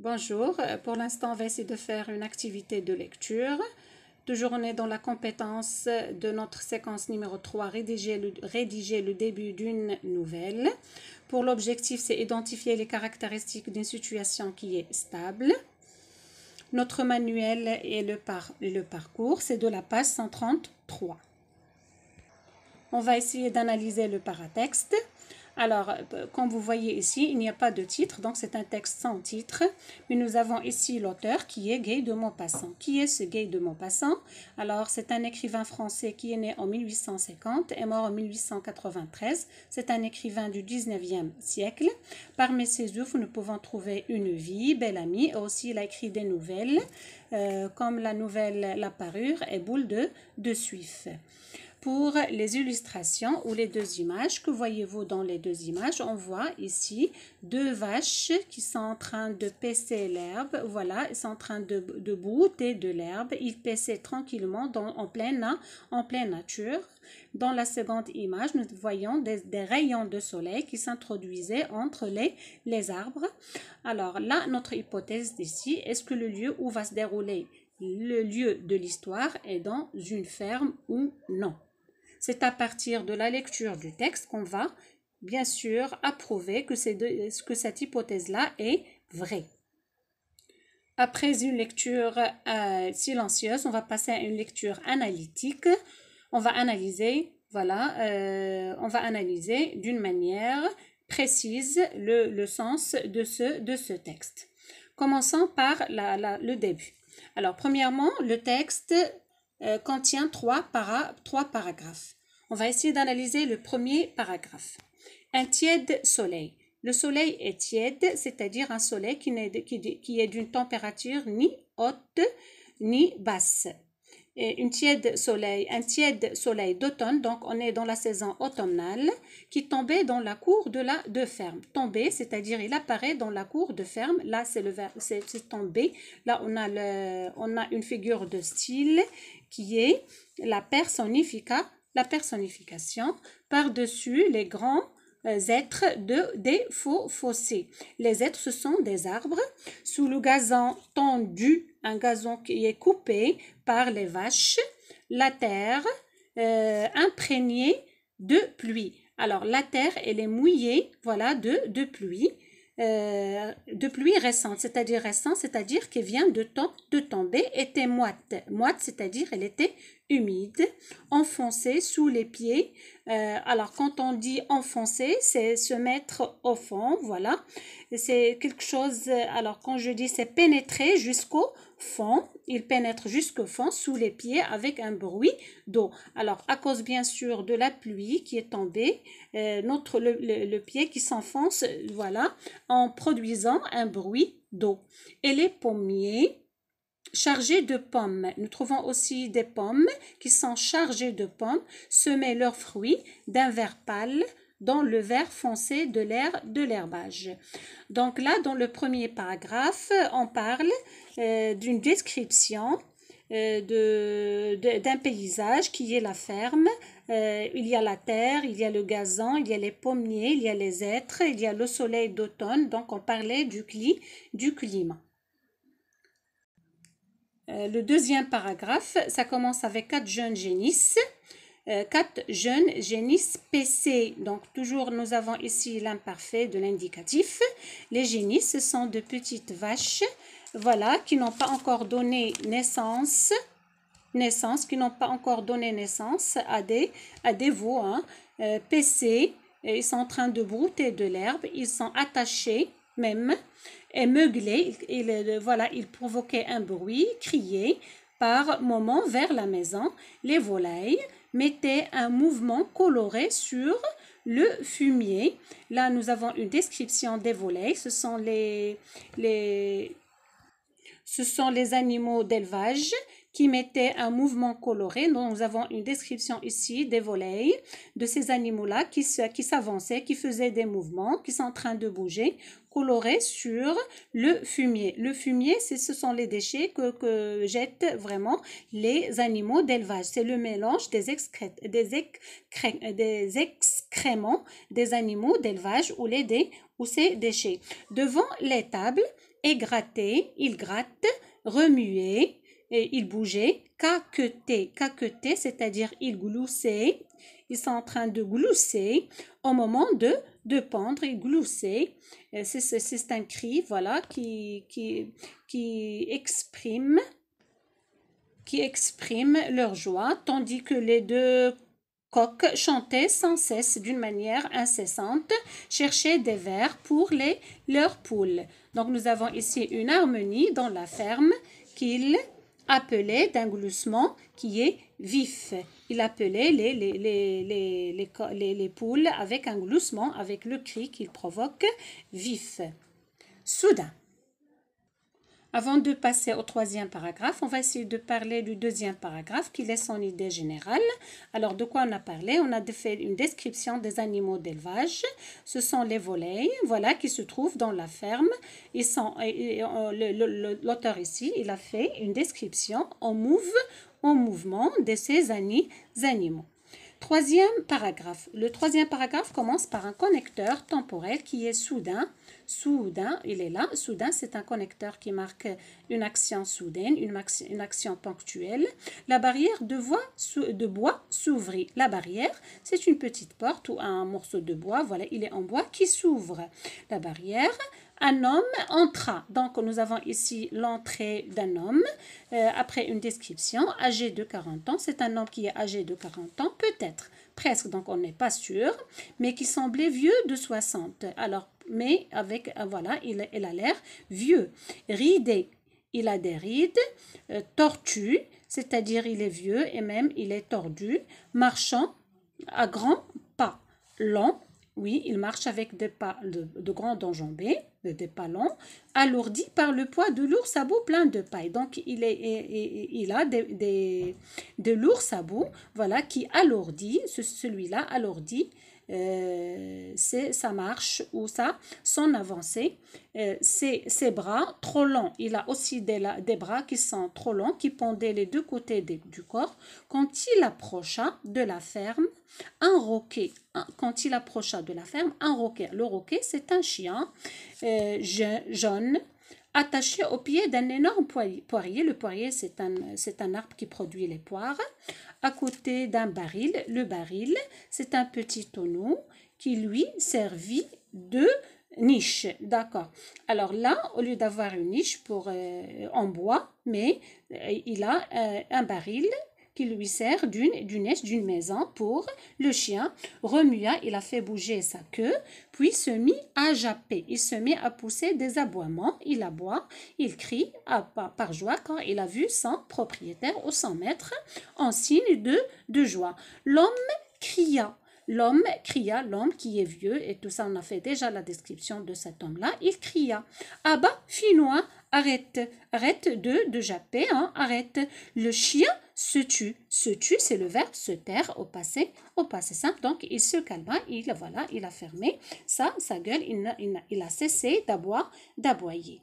Bonjour, euh, pour l'instant on va essayer de faire une activité de lecture. Toujours on est dans la compétence de notre séquence numéro 3, rédiger le, début d'une nouvelle. Pour l'objectif, c'est identifier les caractéristiques d'une situation qui est stable. Notre manuel et le, le parcours, c'est de la page 133. On va essayer d'analyser le paratexte. Alors, euh, comme vous voyez ici, il n'y a pas de titre, donc c'est un texte sans titre. Mais nous avons ici l'auteur qui est Gay de Maupassant. Qui est ce Gay de Maupassant Alors, c'est un écrivain français qui est né en 1850 et mort en 1893. C'est un écrivain du 19e siècle. Parmi ses œuvres, nous pouvons trouver Une vie, Belle amie, et aussi il a écrit des nouvelles, euh, comme la nouvelle La parure et Boule de Suif pour les illustrations ou les deux images. Que voyez-vous dans les deux images On voit ici deux vaches qui sont en train de pécer l'herbe. Voilà, ils sont en train de, de brouter de l'herbe. Ils péçaient tranquillement en, pleine, en pleine nature. Dans la seconde image, nous voyons des, rayons de soleil qui s'introduisaient entre les, les arbres. Alors là, notre hypothèse d'ici, est-ce que le lieu où va se dérouler le lieu de l'histoire est dans une ferme ou non c'est à partir de la lecture du texte qu'on va, bien sûr, approuver que, que cette hypothèse-là est vraie. Après une lecture euh, silencieuse, on va passer à une lecture analytique. On va analyser, voilà, euh, on va analyser d'une manière précise le, sens de ce, de ce texte. Commençons par la, le début. Alors, premièrement, le texte euh, contient trois, trois paragraphes. On va essayer d'analyser le premier paragraphe. Un tiède soleil. Le soleil est tiède, c'est-à-dire un soleil qui, est, d'une température ni haute ni basse. Et une tiède soleil, un tiède soleil d'automne, donc on est dans la saison automnale, qui tombait dans la cour de la de ferme. Tomber, c'est-à-dire il apparaît dans la cour de ferme. Là, c'est le tombé. Là, on a on a une figure de style qui est la, personnifica, la personnification par-dessus les grands euh, êtres de, des faux fossés. Les êtres, ce sont des arbres sous le gazon tendu, un gazon qui est coupé par les vaches, la terre euh, imprégnée de pluie. Alors, la terre, elle est mouillée, voilà, de, de pluie. Euh, de pluie récente, c'est-à-dire récente, c'est-à-dire qui vient de, de tomber, était moite. Moite, c'est-à-dire elle était humide, enfoncé sous les pieds. Euh, alors quand on dit enfoncé, c'est se mettre au fond, voilà. C'est quelque chose, alors quand je dis c'est pénétrer jusqu'au fond, il pénètre jusqu'au fond sous les pieds avec un bruit d'eau. Alors à cause bien sûr de la pluie qui est tombée, euh, notre, le pied qui s'enfonce, voilà, en produisant un bruit d'eau. Et les pommiers, chargés de pommes. Nous trouvons aussi des pommes qui sont chargées de pommes, semaient leurs fruits d'un vert pâle dans le vert foncé de l'air de l'herbage. Donc là, dans le premier paragraphe, on parle euh, d'une description euh, d'un paysage qui est la ferme. Euh, il y a la terre, il y a le gazon, il y a les pommiers, il y a les êtres, il y a le soleil d'automne. Donc on parlait du, cli, du climat. Euh, le deuxième paragraphe, ça commence avec quatre jeunes génisses. Euh, quatre jeunes génisses PC. Donc, toujours, nous avons ici l'imparfait de l'indicatif. Les génisses sont de petites vaches, voilà, qui n'ont pas encore donné naissance, naissance, qui n'ont pas encore donné naissance à des, à des veaux, hein, euh, PC. Ils sont en train de brouter de l'herbe. Ils sont attachés, même et meuglait, il, euh, voilà, il provoquait un bruit, criait par moments vers la maison. Les volailles mettaient un mouvement coloré sur le fumier. Là, nous avons une description des volailles. Ce sont les, les, ce sont les animaux d'élevage qui mettait un mouvement coloré. Nous avons une description ici des volets, de ces animaux-là qui s'avançaient, qui, faisaient des mouvements, qui sont en train de bouger, colorés sur le fumier. Le fumier, ce sont les déchets que, que jettent vraiment les animaux d'élevage. C'est le mélange des, excrètes, des, des excréments des animaux d'élevage ou les ou ces déchets. Devant les tables, gratté, il gratte, remuer, et ils bougeaient, caquetaient, caquetaient, c'est-à-dire ils gloussaient. Ils sont en train de glousser au moment de, de pendre, ils gloussaient. C'est un cri, voilà, qui, qui, exprime qui exprime leur joie, tandis que les deux coqs chantaient sans cesse d'une manière incessante, cherchaient des vers pour les leurs poules. Donc nous avons ici une harmonie dans la ferme qu'ils appelé d'un gloussement qui est vif. Il appelait les, les, les, les, poules avec un gloussement, avec le cri qu'il provoque vif. Soudain, avant de passer au troisième paragraphe, on va essayer de parler du deuxième paragraphe qui laisse son idée générale. Alors, de quoi on a parlé On a fait une description des animaux d'élevage. Ce sont les volailles, voilà, qui se trouvent dans la ferme. l'auteur ici, il a fait une description en en mouvement de ces animaux. Troisième paragraphe. Le troisième paragraphe commence par un connecteur temporel qui est soudain. Soudain, il est là. Soudain, c'est un connecteur qui marque une action soudaine, une, action ponctuelle. La barrière de, de bois s'ouvrit. La barrière, c'est une petite porte ou un morceau de bois. Voilà, il est en bois qui s'ouvre. La barrière un homme entra. Donc, nous avons ici l'entrée d'un homme euh, après une description, âgé de 40 ans. C'est un homme qui est âgé de 40 ans, peut-être, presque, donc on n'est pas sûr, mais qui semblait vieux de 60. Alors, mais avec, euh, voilà, il, a l'air vieux. Ridé, il a des rides. Euh, tortue, c'est-à-dire il est vieux et même il est tordu. Marchant, à grands pas. Lent, oui, il marche avec des pas de, grands grandes enjambées, des pas longs, alourdis par le poids de lourds sabots pleins de paille. Donc, il, est, a des, de lourds sabots voilà, qui alourdit, celui-là alourdit euh, c'est sa marche ou ça, son avancée, euh, ses, bras trop longs. Il a aussi des, des, bras qui sont trop longs, qui pendaient les deux côtés du corps. Quand il approcha de la ferme, un roquet, quand il approcha de la ferme, un roquet. Le roquet, c'est un chien euh, jaune attaché au pied d'un énorme poirier. Le poirier, c'est un, un, arbre qui produit les poires. À côté d'un baril, le baril, c'est un petit tonneau qui, lui, servit de niche. D'accord. Alors là, au lieu d'avoir une niche pour, euh, en bois, mais euh, il a euh, un baril qui lui sert d'une d'une maison pour le chien, remua, il a fait bouger sa queue, puis se mit à japper. Il se mit à pousser des aboiements, il aboie, il crie à, par joie quand il a vu son propriétaire ou son maître en signe de, de joie. L'homme cria L'homme cria, l'homme qui est vieux, et tout ça, on a fait déjà la description de cet homme-là, il cria Abba, finois, arrête, arrête de, de japper, hein, arrête. Le chien se tue, Se tue, c'est le verbe se taire au passé, au passé simple. Donc, il se calma, il, voilà, il a fermé ça, sa gueule, il, il a cessé d'aboyer.